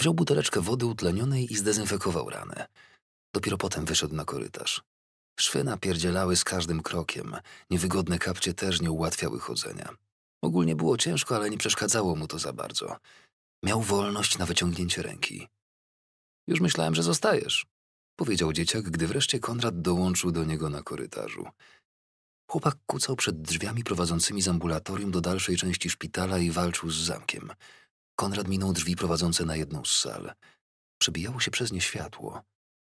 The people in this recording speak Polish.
Wziął buteleczkę wody utlenionej i zdezynfekował ranę. Dopiero potem wyszedł na korytarz. Szwy napierdzielały z każdym krokiem, niewygodne kapcie też nie ułatwiały chodzenia. Ogólnie było ciężko, ale nie przeszkadzało mu to za bardzo. Miał wolność na wyciągnięcie ręki. Już myślałem, że zostajesz, powiedział dzieciak, gdy wreszcie Konrad dołączył do niego na korytarzu. Chłopak kucał przed drzwiami prowadzącymi z ambulatorium do dalszej części szpitala i walczył z zamkiem. Konrad minął drzwi prowadzące na jedną z sal. Przebijało się przez nie światło.